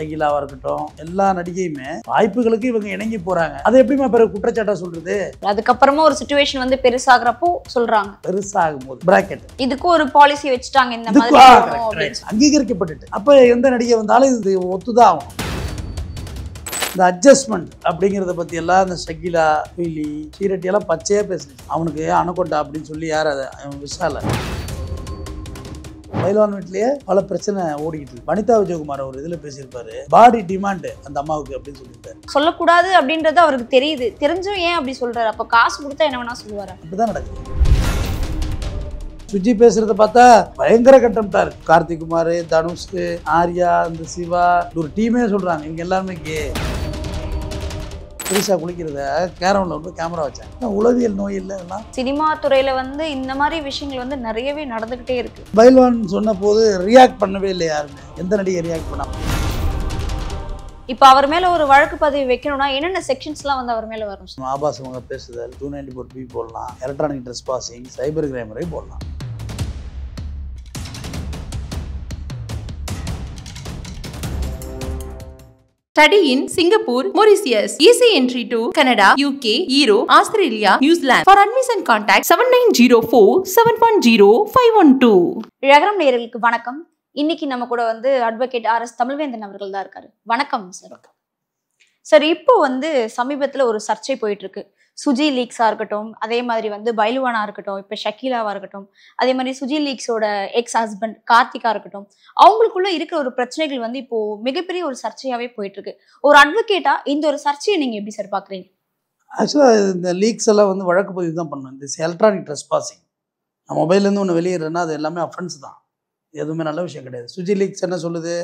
சகிலாவா இருக்கட்டும் எல்லா நடிகையுமே வாய்ப்புகளுக்கு இவங்க இணங்கி போறாங்க அது எப்படிமா பிறகு குற்றச்சாட்டா சொல்றது அதுக்கப்புறமா ஒரு சுச்சுவேஷன் வந்து பெருசாகிறப்போ சொல்றாங்க பெருசாகும் போது பிராக்கெட் இதுக்கு ஒரு பாலிசி வச்சுட்டாங்க இந்த மாதிரி அங்கீகரிக்கப்பட்டுட்டு அப்ப எந்த நடிகை வந்தாலும் இது ஒத்துதான் ஆகும் இந்த அட்ஜஸ்ட்மெண்ட் அப்படிங்கிறத பற்றி எல்லாம் இந்த ஷகிலா பீலி சீரட்டி எல்லாம் பச்சையாக பேசுனேன் அவனுக்கு அணுகொண்டா அப்படின்னு சொல்லி யார் அதை விஷால மயிலான்மேட்லேயே பல பிரச்சனை ஓடிக்கிட்டு இருக்கு வனிதா விஜயகுமார் அவர் இதில் பேசியிருப்பாரு பாடி டிமாண்டு அந்த அம்மாவுக்கு அப்படின்னு சொல்லியிருக்காரு சொல்லக்கூடாது அப்படின்றது அவருக்கு தெரியுது தெரிஞ்சும் ஏன் அப்படி சொல்றாரு அப்போ காசு கொடுத்தா என்ன வேணா சொல்லுவாரு அப்படிதான் நடக்குது சுஜி பேசுறத பார்த்தா பயங்கர கண்டெம்டா இருக்கு கார்த்திக் குமார் தனுஷ்கு ஆர்யா இந்த சிவா ஒரு டீமே சொல்றாங்க இங்க எல்லாருமே கே பெருசா குளிக்கிறத கேரமில் வந்து கேமரா வச்சாங்க உளவியல் நோய் இல்லை எல்லாம் சினிமா துறையில வந்து இந்த மாதிரி விஷயங்கள் வந்து நிறையவே நடந்துகிட்டே இருக்கு பைல்வான் சொன்ன போது ரியாக்ட் பண்ணவே இல்லை யாருமே எந்த நடிகை ரியாக்ட் பண்ணாமல் இப்ப அவர் மேல ஒரு வழக்கு பதிவு வைக்கணும்னா என்னென்ன செக்ஷன்ஸ்லாம் வந்து அவர் மேல வரும் ஆபாசமாக பேசுதல் டூ நைன்டி ஃபோர் பி போடலாம் electronic trespassing cyber crime போடலாம் Singapore entry Study in Singapore, Mauritius. Easy entry to Canada, UK, Europe, Australia, New Zealand. For admission contact 7904 710 ரகரம் நேர்களுக்கு வணக்கம் இன்னைக்கு நம்ம கூட வந்து அட்வொகேட் ஆர் எஸ் தமிழ்வேந்தன் அவர்கள் தான் இருக்காரு வணக்கம் சார் சார் இப்போ வந்து சமீபத்தில் ஒரு சர்ச்சை போயிட்டு இருக்கு சுஜி லீக்ஸாக இருக்கட்டும் அதே மாதிரி வந்து பைலுவானா இருக்கட்டும் இப்போ ஷக்கீலாவாக இருக்கட்டும் அதே மாதிரி சுஜி லீக்ஸோட எக்ஸ் ஹஸ்பண்ட் கார்த்திகா இருக்கட்டும் அவங்களுக்குள்ள இருக்கிற ஒரு பிரச்சனைகள் வந்து இப்போ மிகப்பெரிய ஒரு சர்ச்சையாகவே இருக்கு ஒரு அட்வொகேட்டா இந்த ஒரு சர்ச்சையை நீங்கள் எப்படி சார் பார்க்குறீங்க ஆக்சுவலாக இந்த லீக்ஸ் எல்லாம் வந்து வழக்கு பதிவு தான் பண்ணணும் இந்த எலக்ட்ரானிக் ட்ரெஸ் பாசிங் நான் மொபைல்லேருந்து ஒன்று வெளியேறேன்னா அது எல்லாமே அஃபென்ஸ் தான் எதுவுமே நல்ல விஷயம் கிடையாது சுஜி லீக்ஸ் என்ன சொல்லுது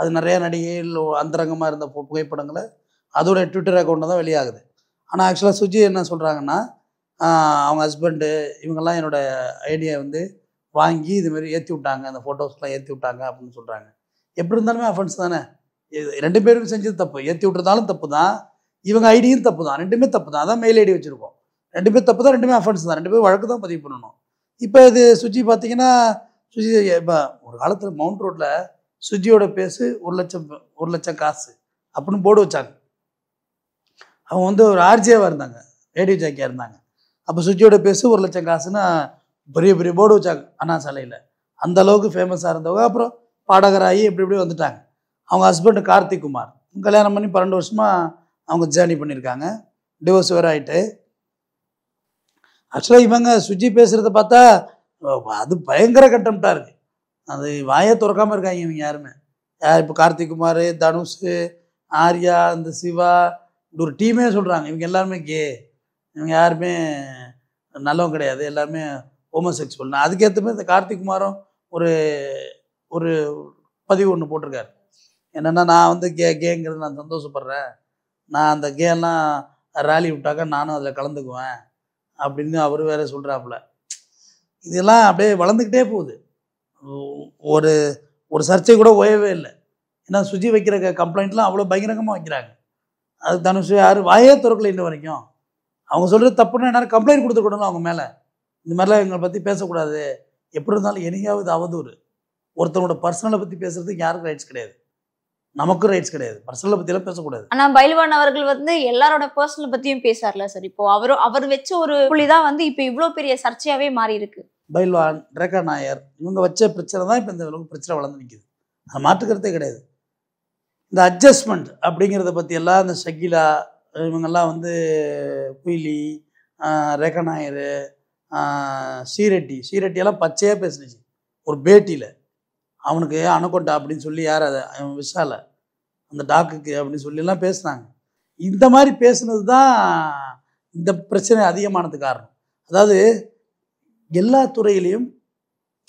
அது நிறையா நடிகைகள் அந்தரங்கமாக இருந்த புகைப்படங்களை அதோட ட்விட்டர் அக்கௌண்ட்டு தான் வெளியாகுது ஆனால் ஆக்சுவலாக சுஜி என்ன சொல்கிறாங்கன்னா அவங்க ஹஸ்பண்டு இவங்கெல்லாம் என்னோட ஐடியா வந்து வாங்கி இதுமாரி ஏற்றி விட்டாங்க அந்த ஃபோட்டோஸ்லாம் ஏற்றி விட்டாங்க அப்படின்னு சொல்கிறாங்க எப்படி இருந்தாலுமே அஃபென்ஸ் தானே ரெண்டு பேருக்கும் செஞ்சது தப்பு ஏற்றி விட்டுருந்தாலும் தப்பு தான் இவங்க ஐடியும் தப்பு தான் ரெண்டுமே தப்பு தான் அதான் மெயில் ஐடி வச்சுருக்கோம் ரெண்டு பேர் தப்பு தான் ரெண்டுமே அஃபென்ஸ் தான் ரெண்டு பேரும் வழக்கு தான் பதிவு பண்ணணும் இப்போ இது சுஜி பார்த்தீங்கன்னா சுஜி இப்போ ஒரு காலத்தில் மவுண்ட் ரோட்டில் சுஜியோட பேசு ஒரு லட்சம் ஒரு லட்சம் காசு அப்படின்னு போர்டு வச்சாங்க அவங்க வந்து ஒரு ஆர்ஜியாவாக இருந்தாங்க ரேடியோ ஜாக்கியாக இருந்தாங்க அப்போ சுஜியோட பேசு ஒரு லட்சம் காசுன்னா பெரிய பெரிய போர்டு வச்சாங்க அண்ணா சாலையில் அந்த அளவுக்கு ஃபேமஸாக இருந்தவங்க அப்புறம் பாடகராகி இப்படி இப்படி வந்துட்டாங்க அவங்க ஹஸ்பண்டு கார்த்திக் குமார் கல்யாணம் பண்ணி பன்னெண்டு வருஷமாக அவங்க ஜேர்னி பண்ணியிருக்காங்க டிவோர்ஸ் வேறு ஆகிட்டு ஆக்சுவலாக இவங்க சுஜி பேசுகிறத பார்த்தா அது பயங்கர கட்டம்ட்டாக இருக்குது அது வாயை திறக்காமல் இருக்காங்க இவங்க யாருமே யார் இப்போ கார்த்திக் குமார் தனுஷ் ஆர்யா இந்த சிவா ஒரு டீமே சொல்கிறாங்க இவங்க எல்லாருமே கே இவங்க யாருமே நல்லவங்க கிடையாது எல்லாருமே ஹோமோசெக்சுவல் நான் அதுக்கேற்ற மாதிரி இந்த கார்த்திக் குமாரும் ஒரு ஒரு பதிவு ஒன்று போட்டிருக்காரு என்னென்னா நான் வந்து கே கேங்கிறது நான் சந்தோஷப்படுறேன் நான் அந்த கேலாம் ரேலி விட்டாக்கா நானும் அதில் கலந்துக்குவேன் அப்படின்னு அவர் வேற சொல்கிறாப்புல இதெல்லாம் அப்படியே வளர்ந்துக்கிட்டே போகுது ஒரு ஒரு சர்ச்சை கூட ஓயவே இல்லை ஏன்னா சுஜி வைக்கிற கம்ப்ளைண்ட்லாம் அவ்வளோ பயங்கரமாக வைக்கிறாங்க அது தனுஷ் யார் வாயே திறக்கல இன்ன வரைக்கும் அவங்க சொல்கிறது தப்புன்னு என்ன கம்ப்ளைண்ட் கொடுத்துருக்கணும் அவங்க மேலே இந்த மாதிரிலாம் எங்களை பற்றி பேசக்கூடாது எப்படி இருந்தாலும் எனியாவது அவதூறு ஒருத்தவங்களோட பர்சனலை பற்றி பேசுகிறதுக்கு யாருக்கும் ரைட்ஸ் கிடையாது நமக்கும் ரைட்ஸ் கிடையாது பர்சனலை பற்றிலாம் பேசக்கூடாது ஆனால் பைல்வான் அவர்கள் வந்து எல்லாரோட பர்சனலை பற்றியும் பேசார்ல சார் இப்போ அவர் அவர் வச்ச ஒரு புள்ளி தான் வந்து இப்போ இவ்வளோ பெரிய சர்ச்சையாகவே மாறி இருக்கு பைல்வான் ரேகா நாயர் இவங்க வச்ச பிரச்சனை தான் இப்போ இந்த பிரச்சனை வளர்ந்து நிற்கிது அதை மாற்றுக்கிறதே கிடையாது இந்த அட்ஜஸ்ட்மெண்ட் அப்படிங்கிறத பற்றியெல்லாம் இந்த ஷகிலா இவங்கெல்லாம் வந்து குயிலி ரெகநாயர் சீரட்டி சீரெட்டியெல்லாம் பச்சையாக பேசுனிச்சு ஒரு பேட்டியில் அவனுக்கு அணக்கொண்டா அப்படின்னு சொல்லி யார் அதை அவன் விஷால அந்த டாக்குக்கு அப்படின்னு சொல்லிலாம் பேசினாங்க இந்த மாதிரி பேசுனது தான் இந்த பிரச்சனை அதிகமானது காரணம் அதாவது எல்லா துறையிலையும்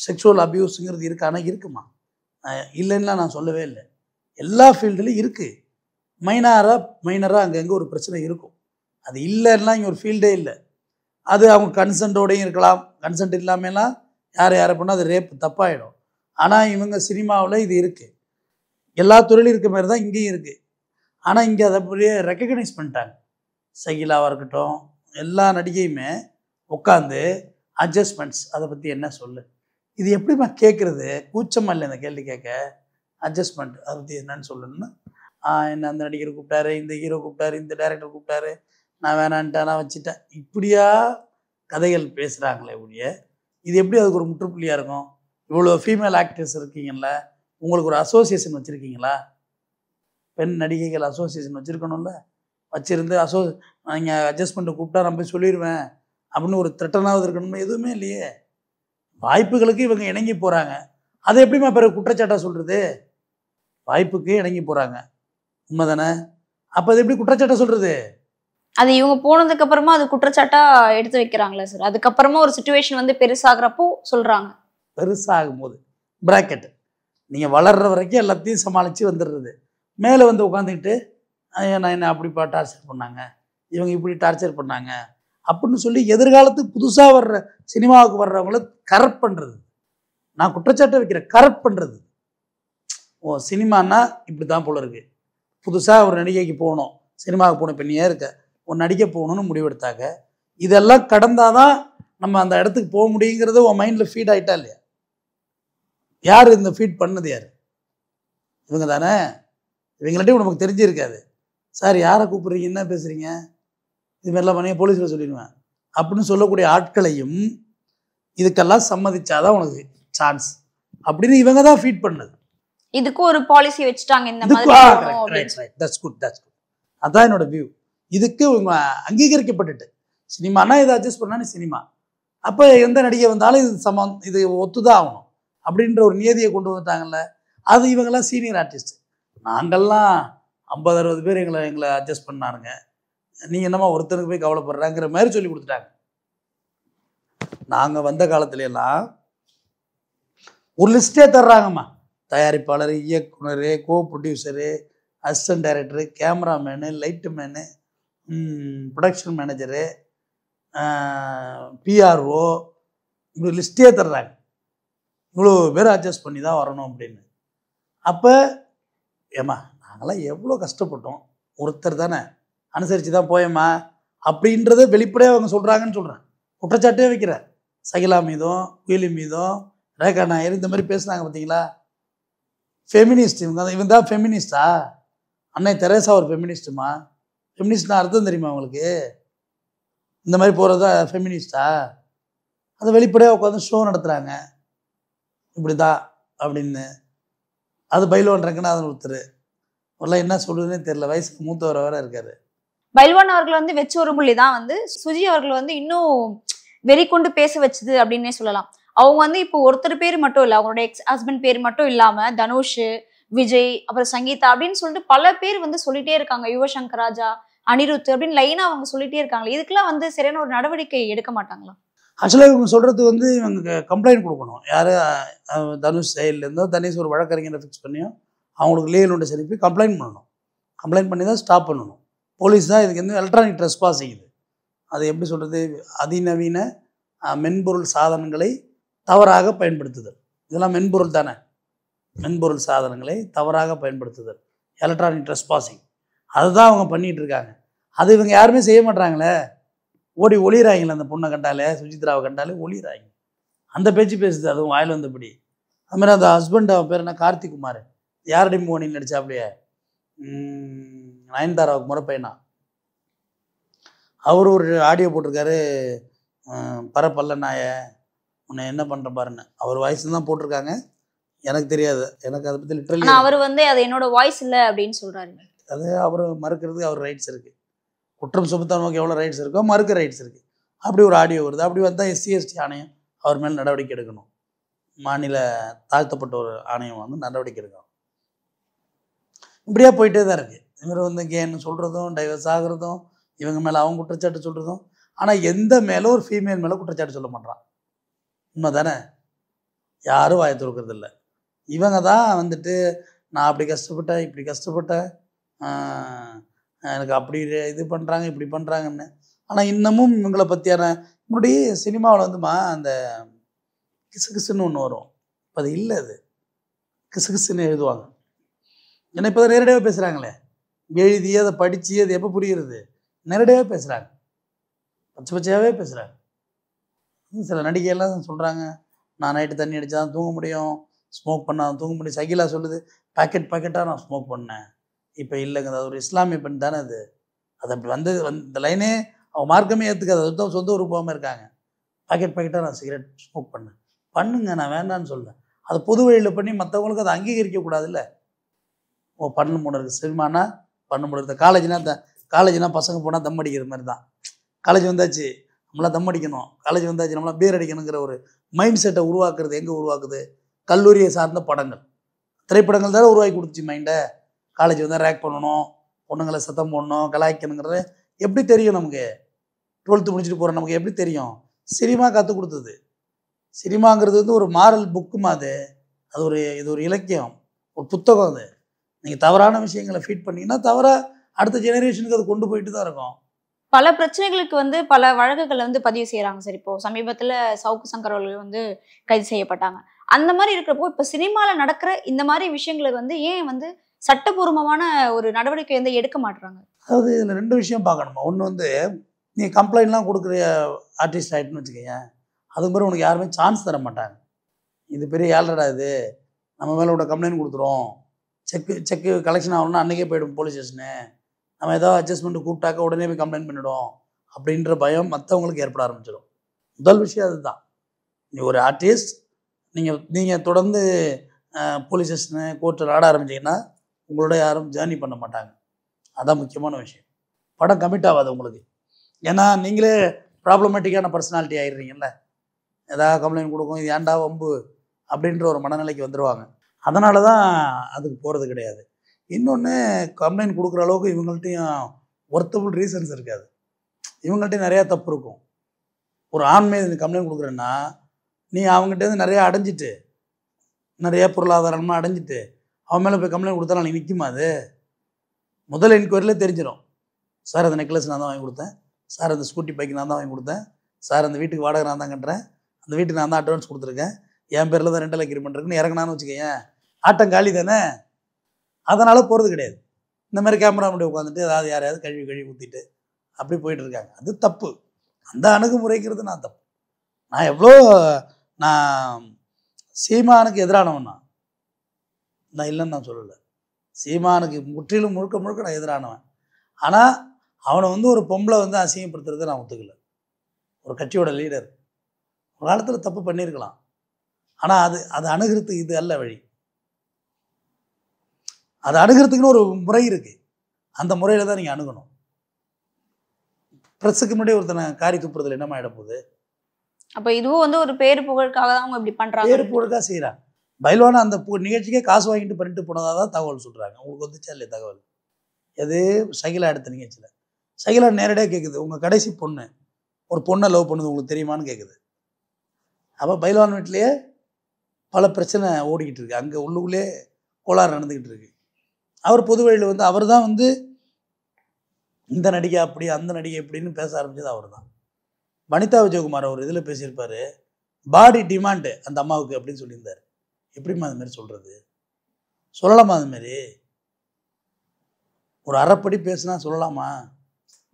செக்ஷுவல் அப்யூஸுங்கிறது இருக்கு ஆனால் இருக்குமா இல்லைன்னா நான் சொல்லவே இல்லை எல்லா ஃபீல்டுலையும் இருக்குது மைனாராக மைனராக அங்கங்கே ஒரு பிரச்சனை இருக்கும் அது இல்லைன்னா இங்கே ஒரு ஃபீல்டே இல்லை அது அவங்க கன்சென்ட்டோடையும் இருக்கலாம் கன்சென்ட் இல்லாமலாம் யார் யாரை பண்ணால் அது ரேப் தப்பாயிடும் ஆனால் இவங்க சினிமாவில் இது இருக்குது எல்லா துறையிலும் இருக்க மாதிரி தான் இங்கேயும் இருக்குது ஆனால் இங்கே அதை அப்படியே ரெக்கக்னைஸ் பண்ணிட்டாங்க சகிலாவாக இருக்கட்டும் எல்லா நடிகையுமே உட்காந்து அட்ஜஸ்ட்மெண்ட்ஸ் அதை பற்றி என்ன சொல்லு இது எப்படிம்மா கேட்குறது கூச்சமாக இல்லை இந்த கேள்வி கேட்க அட்ஜஸ்ட்மெண்ட் அதை பற்றி என்னன்னு சொல்லணும்னா என்ன அந்த நடிகர் கூப்பிட்டாரு இந்த ஹீரோ கூப்பிட்டாரு இந்த டேரக்டர் கூப்பிட்டாரு நான் வேணான்ட்டேன் நான் வச்சுட்டேன் இப்படியா கதைகள் பேசுகிறாங்களே ஒழிய இது எப்படி அதுக்கு ஒரு முற்றுப்புள்ளியாக இருக்கும் இவ்வளோ ஃபீமேல் ஆக்டர்ஸ் இருக்கீங்களா உங்களுக்கு ஒரு அசோசியேஷன் வச்சுருக்கீங்களா பெண் நடிகைகள் அசோசியேஷன் வச்சுருக்கணும்ல வச்சுருந்து அசோ நீங்கள் அட்ஜஸ்ட்மெண்ட்டை கூப்பிட்டா நான் போய் சொல்லிடுவேன் அப்படின்னு ஒரு திட்டனாவது இருக்கணும்னு எதுவுமே இல்லையே வாய்ப்புகளுக்கு இவங்க இணங்கி போகிறாங்க அதை எப்படிமா பிறகு குற்றச்சாட்டாக சொல்கிறது வாய்ப்புக்கே இணங்கி போகிறாங்க உண்மை தானே அப்போ அது எப்படி குற்றச்சாட்டை சொல்கிறது அது இவங்க போனதுக்கு அப்புறமா அது குற்றச்சாட்டா எடுத்து வைக்கிறாங்களே சார் அதுக்கப்புறமா ஒரு சுச்சுவேஷன் வந்து பெருசாகிறப்போ சொல்றாங்க பெருசாகும் போது பிராக்கெட் நீங்கள் வளர்ற வரைக்கும் எல்லாத்தையும் சமாளித்து வந்துடுறது மேலே வந்து உட்காந்துக்கிட்டு நான் என்ன அப்படி டார்ச்சர் பண்ணாங்க இவங்க இப்படி டார்ச்சர் பண்ணாங்க அப்படின்னு சொல்லி எதிர்காலத்துக்கு புதுசாக வர்ற சினிமாவுக்கு வர்றவங்கள கரெக்ட் பண்ணுறது நான் குற்றச்சாட்டை வைக்கிறேன் கரப் பண்ணுறது ஓ சினிமானா இப்படி தான் போல இருக்குது புதுசாக ஒரு நடிகைக்கு போகணும் சினிமாவுக்கு போகணும் இப்போ நீ இருக்க ஒரு நடிக்க போகணும்னு முடிவெடுத்தாங்க இதெல்லாம் கடந்தால் தான் நம்ம அந்த இடத்துக்கு போக முடியுங்கிறது உன் மைண்டில் ஃபீட் ஆகிட்டா இல்லையா யார் இந்த ஃபீட் பண்ணது யார் இவங்க தானே இவங்கள்ட்டையும் நமக்கு தெரிஞ்சிருக்காது சார் யாரை கூப்பிட்றீங்க என்ன பேசுகிறீங்க இது மாதிரிலாம் பண்ணி போலீஸில் சொல்லிடுவேன் அப்படின்னு சொல்லக்கூடிய ஆட்களையும் இதுக்கெல்லாம் சம்மதிச்சாதான் உனக்கு சான்ஸ் அப்படின்னு இவங்க தான் ஃபீட் பண்ணது இதுக்கு ஒரு பாலிசி வச்சுட்டாங்க இந்த மாதிரி தட்ஸ் குட் தட்ஸ் குட் அதான் என்னோட வியூ இதுக்கு அங்கீகரிக்கப்பட்டுட்டு சினிமானா இதை அட்ஜஸ்ட் பண்ணானே சினிமா அப்போ எந்த நடிகை வந்தாலும் இது சமம் இது ஒத்துதான் ஆகணும் அப்படின்ற ஒரு நியதியை கொண்டு வந்துட்டாங்கல்ல அது இவங்கெல்லாம் சீனியர் ஆர்டிஸ்ட் நாங்கள்லாம் ஐம்பது அறுபது பேர் எங்களை எங்களை அட்ஜஸ்ட் பண்ணாருங்க நீ என்னமா ஒருத்தருக்கு போய் கவலைப்படுறாங்கிற மாதிரி சொல்லி கொடுத்துட்டாங்க நாங்கள் வந்த காலத்துல எல்லாம் ஒரு லிஸ்ட்டே தர்றாங்கம்மா தயாரிப்பாளர் இயக்குனர் co producer assistant director cameraman light man production manager PRO இப்படி லிஸ்ட்டே தர்றாங்க இவ்வளோ பேர் அட்ஜஸ்ட் பண்ணி தான் வரணும் அப்படின்னு அப்போ ஏம்மா நாங்களாம் எவ்வளோ கஷ்டப்பட்டோம் ஒருத்தர் தானே அனுசரித்து தான் போயம்மா அப்படின்றத வெளிப்படையாக அவங்க சொல்கிறாங்கன்னு சொல்கிறேன் குற்றச்சாட்டே வைக்கிறேன் சகிலா மீதும் குயிலி மீதும் ரேகா நாயர் இந்த மாதிரி பேசுனாங்க பார்த்தீங்களா ஃபெமினிஸ்ட் இவங்க தான் இவன் தான் ஃபெமினிஸ்டா அன்னை தெரேசா ஒரு ஃபெமினிஸ்ட்டுமா ஃபெமினிஸ்ட்னா அர்த்தம் தெரியுமா அவங்களுக்கு இந்த மாதிரி போகிறது தான் ஃபெமினிஸ்டா அதை வெளிப்படையாக உட்காந்து ஷோ நடத்துகிறாங்க இப்படி தான் அப்படின்னு அது பைலோன் ரங்கநாதன் ஒருத்தர் முதல்ல என்ன சொல்கிறதுனே தெரியல வயசுக்கு மூத்தவர் வர இருக்காரு பைல்வான் அவர்கள் வந்து வச்சு ஒரு புள்ளி தான் வந்து சுஜி அவர்கள் வந்து இன்னும் வெறி கொண்டு பேச வச்சது அப்படின்னே சொல்லலாம் அவங்க வந்து இப்போ ஒருத்தர் பேர் மட்டும் இல்லை அவங்களோட எக்ஸ் ஹஸ்பண்ட் பேர் மட்டும் இல்லாமல் தனுஷ் விஜய் அப்புறம் சங்கீதா அப்படின்னு சொல்லிட்டு பல பேர் வந்து சொல்லிட்டே இருக்காங்க யுவசங்கர் ராஜா அனிருத் அப்படின்னு லைனா அவங்க சொல்லிட்டே இருக்காங்களே இதுக்கெல்லாம் வந்து சரியான ஒரு நடவடிக்கை எடுக்க மாட்டாங்களா ஆக்சுவலாக இவங்க சொல்கிறது வந்து இவங்க கம்ப்ளைண்ட் கொடுக்கணும் யார் தனுஷ் செயல்லேருந்தோ தனுஷ் ஒரு வழக்கறிஞரை ஃபிக்ஸ் பண்ணியோ அவங்களுக்கு லீகல் நோட்டு சரிப்பி கம்ப்ளைண்ட் பண்ணணும் கம்ப்ளைண்ட் பண்ணி தான் ஸ்டாப் பண்ணணும் போலீஸ் தான் இதுக்கு வந்து எலக்ட்ரானிக் ட்ரெஸ் பாஸ் இது அது எப்படி சொல்கிறது அதிநவீன மென்பொருள் சாதனங்களை தவறாக பயன்படுத்துதல் இதெல்லாம் மென்பொருள் தானே மென்பொருள் சாதனங்களை தவறாக பயன்படுத்துதல் எலக்ட்ரானிக் ட்ரெஸ்பாசிங் அதை தான் அவங்க பண்ணிகிட்டு இருக்காங்க அது இவங்க யாருமே செய்ய மாட்டாங்களே ஓடி ஒளிறாங்களே அந்த பொண்ணை கண்டாலே சுஜித்ராவை கண்டாலே ஒளிறாங்க அந்த பேச்சு பேசுது அதுவும் வாயில் வந்தபடி அது மாதிரி அந்த ஹஸ்பண்ட் அவன் பேர் என்ன கார்த்திக் குமார் யாரடி மோனின்னு நடிச்சா அப்படியே நயன்தாராவுக்கு முறப்பையனா அவர் ஒரு ஆடியோ போட்டிருக்காரு பரப்பல்ல நாயை உன்னை என்ன பண்ணுற பாருன்னு அவர் வாய்ஸ் தான் போட்டிருக்காங்க எனக்கு தெரியாது எனக்கு அதை பற்றி லிட்டரலி அவர் வந்து அது என்னோட வாய்ஸ் இல்லை அப்படின்னு சொல்கிறாரு அது அவர் மறுக்கிறதுக்கு அவர் ரைட்ஸ் இருக்குது குற்றம் சுமத்தவனுக்கு எவ்வளோ ரைட்ஸ் இருக்கோ மறுக்க ரைட்ஸ் இருக்குது அப்படி ஒரு ஆடியோ வருது அப்படி வந்தால் எஸ்சிஎஸ்டி ஆணையம் அவர் மேல் நடவடிக்கை எடுக்கணும் மாநில தாழ்த்தப்பட்ட ஒரு ஆணையம் வந்து நடவடிக்கை எடுக்கணும் இப்படியே போயிட்டே தான் இருக்குது இவர் வந்து கேன்னு சொல்கிறதும் டைவர்ஸ் ஆகிறதும் இவங்க மேலே அவங்க குற்றச்சாட்டு சொல்கிறதும் ஆனால் எந்த மேலே ஒரு ஃபீமேல் மேலே குற்றச்சாட்டு சொல்ல மாட்டான் உண்மை தானே யாரும் வாய் திறக்கிறதில்ல இவங்க தான் வந்துட்டு நான் அப்படி கஷ்டப்பட்டேன் இப்படி கஷ்டப்பட்டேன் எனக்கு அப்படி இது பண்ணுறாங்க இப்படி பண்ணுறாங்கன்னு ஆனால் இன்னமும் இவங்களை பற்றியான முன்னாடி சினிமாவில் வந்துமா அந்த கிசு கிசுன்னு ஒன்று வரும் இப்போ அது இல்லை அது கிசு கிசுன்னு எழுதுவாங்க ஏன்னா இப்போ நேரடியாக பேசுகிறாங்களே எழுதி அதை படித்து அது எப்போ புரிகிறது நேரடியாக பேசுகிறாங்க பச்சை பச்சையாகவே பேசுகிறாங்க சில நடிகையெல்லாம் சொல்கிறாங்க நான் நைட்டு தண்ணி அடித்தா தான் தூங்க முடியும் ஸ்மோக் பண்ணால் தூங்க முடியும் சகிலா சொல்லுது பாக்கெட் பாக்கெட்டாக நான் ஸ்மோக் பண்ணேன் இப்போ இல்லைங்க அது ஒரு இஸ்லாமிய பெண் தானே அது அது அப்படி வந்து இந்த லைனே அவன் மார்க்கமே ஏற்றுக்காது அதுதான் சொந்த ஒரு போகாமல் இருக்காங்க பாக்கெட் பாக்கெட்டாக நான் சிகரெட் ஸ்மோக் பண்ணேன் பண்ணுங்க நான் வேண்டான்னு சொல்லுவேன் அது பொது வழியில் பண்ணி மற்றவங்களுக்கு அதை அங்கீகரிக்கக்கூடாதுல்ல ஓ பண்ண முடியும் இருக்குது சினிமானா பண்ண முடியும் காலேஜ்னா த காலேஜ்னால் பசங்க போனால் தம் அடிக்கிற மாதிரி தான் காலேஜ் வந்தாச்சு நம்மளாம் தம் அடிக்கணும் காலேஜ் வந்தாச்சு நம்மளாம் பேர் அடிக்கணுங்கிற ஒரு மைண்ட் செட்டை உருவாக்குறது எங்கே உருவாக்குது கல்லூரியை சார்ந்த படங்கள் திரைப்படங்கள் தானே உருவாக்கி கொடுத்துச்சு மைண்டை காலேஜ் வந்தால் ரேக் பண்ணணும் பொண்ணுங்களை சத்தம் போடணும் கலாய்க்கணுங்கிறது எப்படி தெரியும் நமக்கு டுவெல்த்து முடிச்சுட்டு போகிற நமக்கு எப்படி தெரியும் சினிமா கற்றுக் கொடுத்தது சினிமாங்கிறது வந்து ஒரு மாரல் புக்குமா அது அது ஒரு இது ஒரு இலக்கியம் ஒரு புத்தகம் அது நீங்கள் தவறான விஷயங்களை ஃபீட் பண்ணிங்கன்னா தவறாக அடுத்த ஜெனரேஷனுக்கு அது கொண்டு போயிட்டு தான் இருக்கும் பல பிரச்சனைகளுக்கு வந்து பல வழக்குகளை வந்து பதிவு செய்யறாங்க சார் இப்போ சமீபத்துல சவுக்கு சங்கர் அவர்கள் வந்து கைது செய்யப்பட்டாங்க அந்த மாதிரி இருக்கிறப்போ இப்ப சினிமால நடக்கிற இந்த மாதிரி விஷயங்களுக்கு வந்து ஏன் வந்து சட்டபூர்வமான ஒரு நடவடிக்கை வந்து எடுக்க மாட்டுறாங்க அதாவது இதுல ரெண்டு விஷயம் பார்க்கணுமா ஒன்று வந்து நீ கம்ப்ளைண்ட்லாம் கொடுக்குற ஆர்டிஸ்ட் ஆகிட்டுன்னு வச்சுக்கோங்க அது மாதிரி உனக்கு யாருமே சான்ஸ் தர மாட்டாங்க இது பெரிய ஏழடா இது நம்ம மேலே உட கம்ப்ளைண்ட் கொடுத்துரும் செக்கு செக்கு கலெக்ஷன் ஆகணும்னா அன்றைக்கே போய்டும் போலீஸ் ஸ்டேஷனு நம்ம ஏதாவது அட்ஜஸ்ட்மெண்ட் கூப்பிட்டாக்க உடனே போய் கம்ப்ளைண்ட் பண்ணிவிடும் அப்படின்ற பயம் மற்றவங்களுக்கு ஏற்பட ஆரம்பிச்சிடும் முதல் விஷயம் அதுதான் நீ ஒரு ஆர்டிஸ்ட் நீங்கள் நீங்கள் தொடர்ந்து போலீஸ் ஸ்டேஷனு கோர்ட்டில் ஆட ஆரம்பிச்சிங்கன்னா உங்களோட யாரும் ஜேர்னி பண்ண மாட்டாங்க அதான் முக்கியமான விஷயம் படம் கமிட் ஆகாது உங்களுக்கு ஏன்னா நீங்களே ப்ராப்ளமேட்டிக்கான பர்சனாலிட்டி ஆகிடுறீங்கல்ல ஏதாவது கம்ப்ளைண்ட் கொடுக்கும் இது ஏன்டா வம்பு அப்படின்ற ஒரு மனநிலைக்கு வந்துடுவாங்க அதனால தான் அதுக்கு போகிறது கிடையாது இன்னொன்று கம்ப்ளைண்ட் கொடுக்குற அளவுக்கு இவங்கள்ட்டையும் ஒர்த்தபுள் ரீசன்ஸ் இருக்காது இவங்கள்ட்டையும் நிறையா தப்பு இருக்கும் ஒரு ஆண் மீது கம்ப்ளைண்ட் கொடுக்குறேன்னா நீ வந்து நிறையா அடைஞ்சிட்டு நிறையா பொருளாதாரமாக அடைஞ்சிட்டு அவன் மேலே போய் கம்ப்ளைண்ட் கொடுத்தா நீ நிற்குமா அது முதல் என்கொயரியில் தெரிஞ்சிடும் சார் அந்த நெக்லஸ் நான் தான் வாங்கி கொடுத்தேன் சார் அந்த ஸ்கூட்டி பைக் நான் தான் வாங்கி கொடுத்தேன் சார் அந்த வீட்டுக்கு வாடகை நான் தான் கட்டுறேன் அந்த வீட்டுக்கு நான் தான் அட்வான்ஸ் கொடுத்துருக்கேன் என் பேரில் தான் ரெண்டல் அக்ரிமெண்ட் இருக்குன்னு இறங்கினான்னு வச்சுக்கேன் ஆட்டம் காலி தானே அதனால் போகிறது கிடையாது இந்த மாதிரி கேமரா முடி உட்காந்துட்டு ஏதாவது யாரையாவது கழுவி கழுவி ஊற்றிட்டு அப்படி போயிட்டுருக்காங்க அது தப்பு அந்த அணுகுமுறைக்கிறது நான் தப்பு நான் எவ்வளோ நான் சீமானுக்கு எதிரானவன் நான் நான் இல்லைன்னு நான் சொல்லலை சீமானுக்கு முற்றிலும் முழுக்க முழுக்க நான் எதிரானவன் ஆனால் அவனை வந்து ஒரு பொம்பளை வந்து அசிங்கப்படுத்துறதை நான் ஒத்துக்கல ஒரு கட்சியோட லீடர் ஒரு காலத்தில் தப்பு பண்ணியிருக்கலாம் ஆனால் அது அது அணுகிறது இது அல்ல வழி அதை அணுகிறதுக்குன்னு ஒரு முறை இருக்குது அந்த முறையில் தான் நீங்கள் அணுகணும் ப்ரெஸ்ஸுக்கு முன்னாடி ஒருத்தனை காரி துப்புறதுல என்னமா போகுது அப்போ இதுவும் வந்து ஒரு பேரு புகழுக்காக தான் அவங்க இப்படி பண்ணுறாங்க பேரு புகழுக்காக செய்கிறாங்க பயிலான அந்த நிகழ்ச்சிக்கே காசு வாங்கிட்டு பண்ணிட்டு போனதாக தான் தகவல் சொல்கிறாங்க உங்களுக்கு வந்துச்சா இல்லையா தகவல் எது சகிலா எடுத்த நிகழ்ச்சியில் சகிலா நேரடியாக கேட்குது உங்கள் கடைசி பொண்ணு ஒரு பொண்ணை லவ் பண்ணுது உங்களுக்கு தெரியுமான்னு கேட்குது அப்போ பயில்வான் வீட்லேயே பல பிரச்சனை ஓடிக்கிட்டு இருக்கு அங்கே உள்ளுக்குள்ளே கோளாறு நடந்துக்கிட்டு இருக்கு அவர் பொது வழியில் வந்து அவர் தான் வந்து இந்த நடிகை அப்படி அந்த நடிகை இப்படின்னு பேச ஆரம்பித்தது அவர் தான் வனிதா விஜயகுமார் அவர் இதில் பேசியிருப்பார் பாடி டிமாண்டு அந்த அம்மாவுக்கு அப்படின்னு சொல்லியிருந்தார் எப்படிம்மா அதுமாரி சொல்கிறது சொல்லலாமா அதுமாரி ஒரு அறப்படி பேசுனா சொல்லலாமா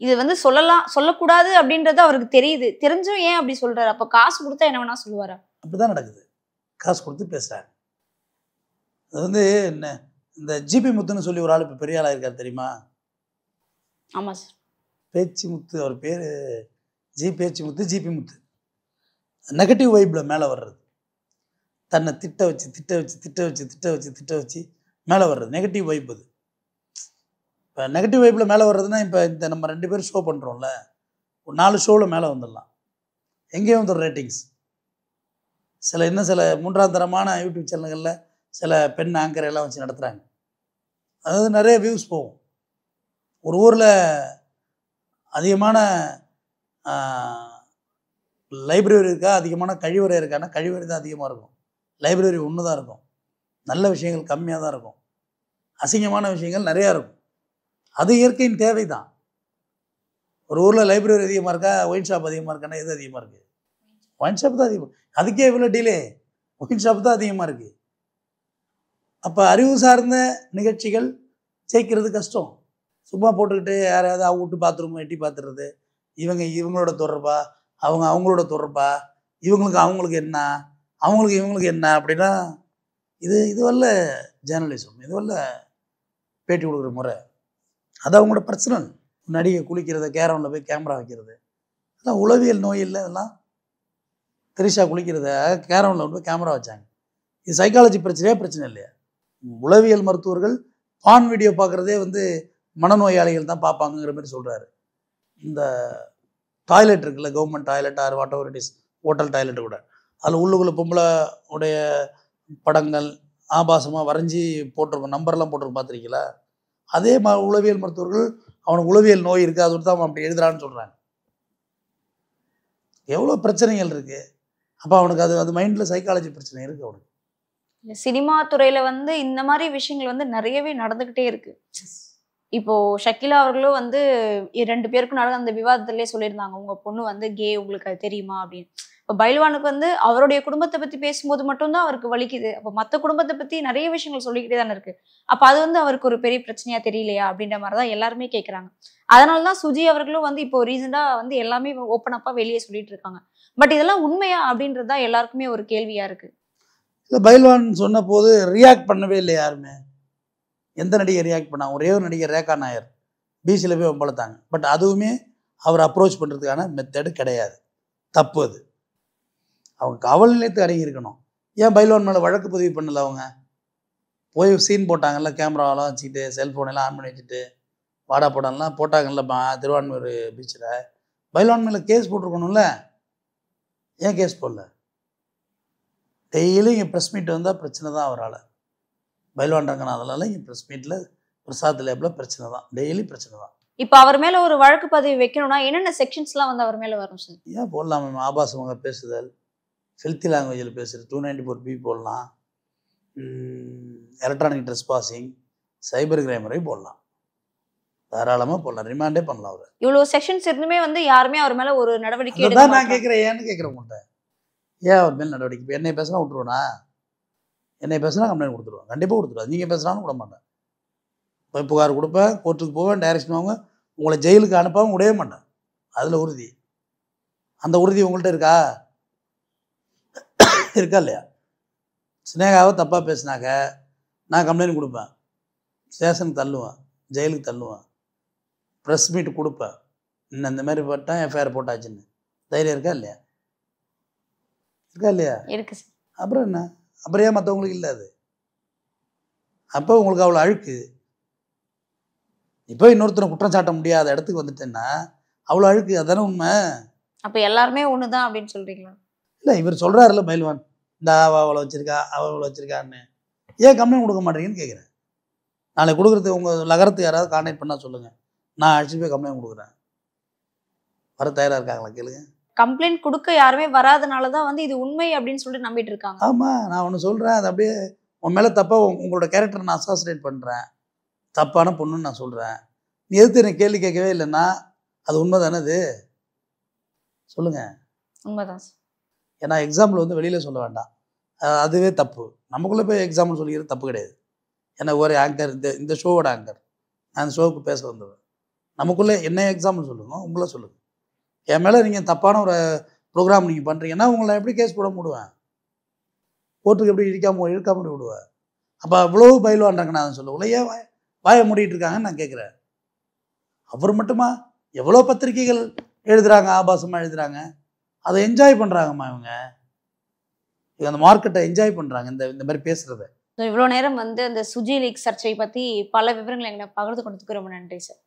இது வந்து சொல்லலாம் சொல்லக்கூடாது அப்படின்றது அவருக்கு தெரியுது தெரிஞ்சும் ஏன் அப்படி சொல்றாரு அப்போ காசு கொடுத்தா என்ன வேணா சொல்லுவாரா அப்படிதான் நடக்குது காசு கொடுத்து பேசுகிறார் அது வந்து என்ன இந்த ஜிபி முத்துன்னு சொல்லி ஒரு ஆள் இப்போ பெரிய ஆளாக இருக்கார் தெரியுமா ஆமாம் சார் பேச்சு முத்து அவர் பேர் ஜி பேச்சு முத்து ஜிபி முத்து நெகட்டிவ் வைப்பில் மேலே வர்றது தன்னை திட்ட வச்சு திட்ட வச்சு திட்ட வச்சு திட்ட வச்சு திட்ட வச்சு மேலே வர்றது நெகட்டிவ் வைப் அது இப்போ நெகட்டிவ் வைப்பில் மேலே வர்றதுன்னா இப்போ இந்த நம்ம ரெண்டு பேரும் ஷோ பண்ணுறோம்ல ஒரு நாலு ஷோவில் மேலே வந்துடலாம் எங்கேயும் வந்துடும் ரேட்டிங்ஸ் சில இன்னும் சில மூன்றாம் தரமான யூடியூப் சேனல்களில் சில பெண் ஆங்கர் எல்லாம் வச்சு நடத்துகிறாங்க அதாவது நிறைய வியூஸ் போகும் ஒரு ஊரில் அதிகமான லைப்ரரி இருக்கா அதிகமான கழிவறை இருக்கான்னா கழிவறை தான் அதிகமாக இருக்கும் லைப்ரரி ஒன்று தான் இருக்கும் நல்ல விஷயங்கள் கம்மியாக தான் இருக்கும் அசிங்கமான விஷயங்கள் நிறையா இருக்கும் அது இயற்கையின் தேவை தான் ஒரு ஊரில் லைப்ரரி அதிகமாக இருக்கா ஒயின் ஷாப் அதிகமாக இருக்கான்னா எது அதிகமாக இருக்குது ஒயின் ஷாப் தான் அதிகமாக அதுக்கே இவ்வளோ டிலே ஒயின் ஷாப் தான் அதிகமாக இருக்குது அப்போ அறிவு சார்ந்த நிகழ்ச்சிகள் ஜெயிக்கிறது கஷ்டம் சும்மா போட்டுக்கிட்டு யாரையாவது அவங்க விட்டு பாத்ரூம் எட்டி பார்த்துறது இவங்க இவங்களோட தொடர்பா அவங்க அவங்களோட தொடர்பா இவங்களுக்கு அவங்களுக்கு என்ன அவங்களுக்கு இவங்களுக்கு என்ன அப்படின்னா இது இதுவல்ல ஜேர்னலிசம் இதுவல்ல பேட்டி கொடுக்குற முறை அது அவங்களோட பர்சனல் நடிகை குளிக்கிறது கேரவுண்டில் போய் கேமரா வைக்கிறது அதெல்லாம் உளவியல் நோய் இல்லை அதெல்லாம் திரிஷா குளிக்கிறத கேரவுண்டில் போய் கேமரா வச்சாங்க இது சைக்காலஜி பிரச்சனையே பிரச்சனை இல்லையா உளவியல் மருத்துவர்கள் பான் வீடியோ பார்க்குறதே வந்து மனநோயாளிகள் தான் பார்ப்பாங்கங்கிற மாதிரி சொல்கிறாரு இந்த டாய்லெட் இருக்குல்ல government toilet or whatever it is hotel toilet கூட அதில் உள்ளுக்குள்ள பொம்பளை உடைய படங்கள் ஆபாசமாக வரைஞ்சி போட்டிருக்கோம் நம்பர்லாம் போட்டிருக்கோம் பார்த்துருக்கீங்களா அதே மா உளவியல் மருத்துவர்கள் அவனுக்கு உளவியல் நோய் இருக்குது அதோடு தான் அவன் அப்படி எழுதுறான்னு சொல்கிறாங்க எவ்வளோ பிரச்சனைகள் இருக்குது அப்போ அவனுக்கு அது அது மைண்டில் சைக்காலஜி பிரச்சனை இருக்குது அவனுக்கு சினிமா துறையில வந்து இந்த மாதிரி விஷயங்கள் வந்து நிறையவே நடந்துகிட்டே இருக்கு இப்போ ஷக்கிலா அவர்களும் வந்து ரெண்டு பேருக்கும் நடந்த அந்த விவாதத்திலே சொல்லியிருந்தாங்க உங்க பொண்ணு வந்து கே உங்களுக்கு அது தெரியுமா அப்படின்னு இப்போ பைல்வானுக்கு வந்து அவருடைய குடும்பத்தை பத்தி பேசும்போது மட்டும்தான் அவருக்கு வலிக்குது அப்போ மற்ற குடும்பத்தை பத்தி நிறைய விஷயங்கள் சொல்லிக்கிட்டே தானே இருக்கு அப்போ அது வந்து அவருக்கு ஒரு பெரிய பிரச்சனையா தெரியலையா அப்படின்ற மாதிரி தான் எல்லாருமே கேட்குறாங்க அதனால தான் சுஜி அவர்களும் வந்து இப்போ ரீசெண்டா வந்து எல்லாமே ஓப்பன் அப்பா வெளியே சொல்லிட்டு இருக்காங்க பட் இதெல்லாம் உண்மையா அப்படின்றது தான் எல்லாருக்குமே ஒரு கேள்வியா இருக்கு இல்லை பைல்வான் சொன்ன போது ரியாக்ட் பண்ணவே இல்லை யாருமே எந்த நடிகை ரியாக்ட் பண்ணாங்க ஒரே ஒரு நடிகர் ரேகா நாயர் பீச்சில் போய் வம்பளத்தாங்க பட் அதுவுமே அவர் அப்ரோச் பண்ணுறதுக்கான மெத்தடு கிடையாது தப்பு அது அவங்க கவல் நிலையத்து அடங்கி இருக்கணும் ஏன் பைல்வான் மேலே வழக்கு பதிவு பண்ணல அவங்க போய் சீன் போட்டாங்கல்ல கேமராவெல்லாம் வச்சுக்கிட்டு செல்ஃபோன் எல்லாம் ஆன் பண்ணி வச்சுட்டு வாடா போடலாம் போட்டாங்கல்ல திருவான்மூர் பீச்சில் பைல்வான் மேலே கேஸ் போட்டிருக்கணும்ல ஏன் கேஸ் போடல டெய்லி இங்கே ப்ரெஸ் மீட் வந்தால் பிரச்சனை தான் அவரால் பைல்வான் ரங்கநாதனால் இங்கே ப்ரெஸ் மீட்டில் பிரசாத் லேபில் பிரச்சனை தான் டெய்லி பிரச்சனை தான் இப்போ அவர் மேலே ஒரு வழக்கு பதிவு வைக்கணும்னா என்னென்ன செக்ஷன்ஸ்லாம் வந்து அவர் மேலே வரும் சார் ஏன் போடலாம் மேம் ஆபாசமாக பேசுதல் ஃபில்த்தி லாங்குவேஜில் பேசுகிறது டூ நைன்டி ஃபோர் பி போடலாம் electronic trespassing cyber crime வரை போடலாம் தாராளமாக போடலாம் ரிமாண்டே பண்ணலாம் அவர் இவ்வளோ செக்ஷன்ஸ் இருந்துமே வந்து யாருமே அவர் மேலே ஒரு நடவடிக்கை நான் கேட்குறேன் ஏன்னு கேட்குறேன் உங்கள்கிட்ட ஏன் அவர் மேல் நடவடிக்கை என்னை பேசினா விட்டுருவேனா என்னை பேசினா கம்ப்ளைண்ட் கொடுத்துருவேன் கண்டிப்பாக கொடுத்துருவேன் நீங்கள் பேசுனாலும் விட மாட்டேன் போய் புகார் கொடுப்பேன் கோர்ட்டுக்கு போவேன் டைரக்ஷன் வாங்க உங்களை ஜெயிலுக்கு அனுப்பாமல் விடவே மாட்டேன் அதில் உறுதி அந்த உறுதி உங்கள்கிட்ட இருக்கா இருக்கா இல்லையா ஸ்னேகாவை தப்பாக பேசினாக்க நான் கம்ப்ளைண்ட் கொடுப்பேன் ஸ்டேஷனுக்கு தள்ளுவேன் ஜெயிலுக்கு தள்ளுவேன் ப்ரெஸ் மீட் கொடுப்பேன் இன்னும் இந்த மாதிரி போட்டேன் எஃப்ஐஆர் போட்டாச்சுன்னு தைரியம் இருக்கா இல்லையா இருக்கா இல்லையா இருக்கு அப்புறம் என்ன அப்புறம் ஏன் மற்றவங்களுக்கு இல்லை அது அப்போ உங்களுக்கு அவ்வளோ அழுக்கு இப்போ இன்னொருத்தரை குற்றம் சாட்ட முடியாத இடத்துக்கு வந்துட்டேன்னா அவ்வளோ அழுக்கு அதுதானே உண்மை அப்போ எல்லாருமே ஒன்று தான் அப்படின்னு சொல்கிறீங்களா இல்லை இவர் சொல்கிறாருல்ல மயில்வான் இந்த அவள் அவ்வளோ வச்சிருக்கா அவள் அவ்வளோ வச்சிருக்கான்னு ஏன் கம்ப்ளைண்ட் கொடுக்க மாட்டேங்கன்னு கேட்குறேன் நாளைக்கு கொடுக்குறது உங்கள் நகரத்துக்கு யாராவது கான்டாக்ட் பண்ணால் சொல்லுங்கள் நான் அழைச்சிட்டு போய் கம்ப்ளைண்ட் கொடுக்குறேன் வர தயாராக இருக்காங்களா கேளுங்க கம்ப்ளைண்ட் கொடுக்க யாருமே வராதனால தான் வந்து இது உண்மை அப்படின்னு சொல்லிட்டு நம்பிட்டு இருக்காங்க ஆமாம் நான் ஒன்று சொல்கிறேன் அது அப்படியே உன் மேலே தப்பாக உங்களோட கேரக்டர் நான் அசாசினேட் பண்ணுறேன் தப்பான பொண்ணுன்னு நான் சொல்கிறேன் நீ எதிர்த்து எனக்கு கேள்வி கேட்கவே இல்லைன்னா அது உண்மை தானே அது சொல்லுங்கள் உண்மைதான் ஏன்னா எக்ஸாம்பிள் வந்து வெளியில் சொல்ல வேண்டாம் அதுவே தப்பு நமக்குள்ளே போய் எக்ஸாம்பிள் சொல்லிக்கிறது தப்பு கிடையாது ஏன்னா ஒரு ஆங்கர் இந்த இந்த ஷோவோட ஆங்கர் நான் இந்த ஷோவுக்கு பேச வந்தது நமக்குள்ளே என்ன எக்ஸாம்பிள் சொல்லுங்க உங்களே சொல்லுங்கள் என் மேலே நீங்கள் தப்பான ஒரு ப்ரோக்ராம் நீங்கள் பண்ணுறீங்கன்னா உங்களை எப்படி கேஸ் போட முடுவேன் கோர்ட்டுக்கு எப்படி இடிக்காம இழுக்காம விடுவேன் அப்போ அவ்வளோ பயிலுவான்றாங்க நான் சொல்லுவேன் ஏன் வாய வாயை மூடிட்டு இருக்காங்கன்னு நான் கேட்குறேன் அவர் மட்டுமா எவ்வளோ பத்திரிகைகள் எழுதுகிறாங்க ஆபாசமாக எழுதுகிறாங்க அதை என்ஜாய் பண்ணுறாங்கம்மா இவங்க இவங்க அந்த மார்க்கெட்டை என்ஜாய் பண்ணுறாங்க இந்த இந்த மாதிரி பேசுகிறத இவ்வளோ நேரம் வந்து அந்த சுஜி லீக் சர்ச்சை பற்றி பல விவரங்களை எங்களை பகிர்ந்து கொடுத்துக்கு ரொம்ப நன்றி சார்